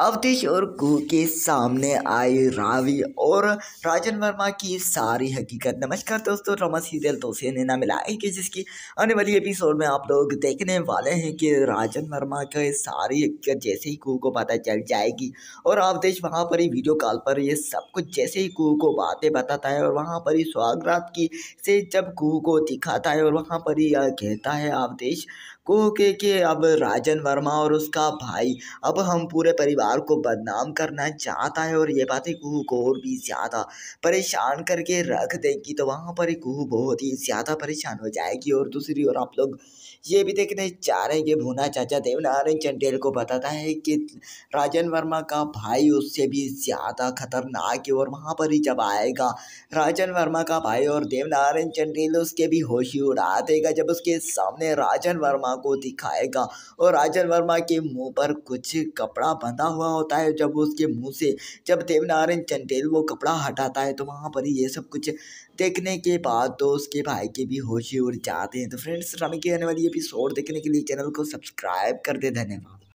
अवधेश और कुह के सामने आए रावी और राजन वर्मा की सारी हकीकत नमस्कार दोस्तों रमा सीरियल तो से नैना मिलाए कि जिसकी आने वाली एपिसोड में आप लोग देखने वाले हैं कि राजन वर्मा के सारी हकीकत जैसे ही कुह को पता चल जाएगी और अवधेश वहाँ पर ही वीडियो कॉल पर ये सब कुछ जैसे ही कुह को बातें बताता है और वहाँ पर ही स्वागत की से जब कुह को दिखाता है और वहाँ पर ही कहता है अवधेश कुह के कि अब राजन वर्मा और उसका भाई अब हम पूरे परिवार सरकार को बदनाम करना चाहता है और ये बातें कुहू को और भी ज़्यादा परेशान करके रख देगी तो वहाँ पर कुहू बहुत ही ज़्यादा परेशान हो जाएगी और दूसरी ओर आप लोग ये भी देखने चाह रहे हैं कि भूना चाचा देवनारायण चंडेल को बताता है कि राजन वर्मा का भाई उससे भी ज़्यादा खतरनाक है और वहाँ पर ही जब आएगा राजन वर्मा का भाई और देवनारायण चंडेल उसके भी होशी उड़ा देगा जब उसके सामने राजन वर्मा को दिखाएगा और राजन वर्मा के मुंह पर कुछ कपड़ा बंधा हुआ होता है जब उसके मुंह से जब देवनारायण चंडेल वो कपड़ा हटाता है तो वहाँ पर ये सब कुछ देखने के बाद तो उसके भाई के भी होशी उड़ जाते हैं तो फ्रेंड्स रमी की आने वाली एपिसोड देखने के लिए चैनल को सब्सक्राइब कर दे धन्यवाद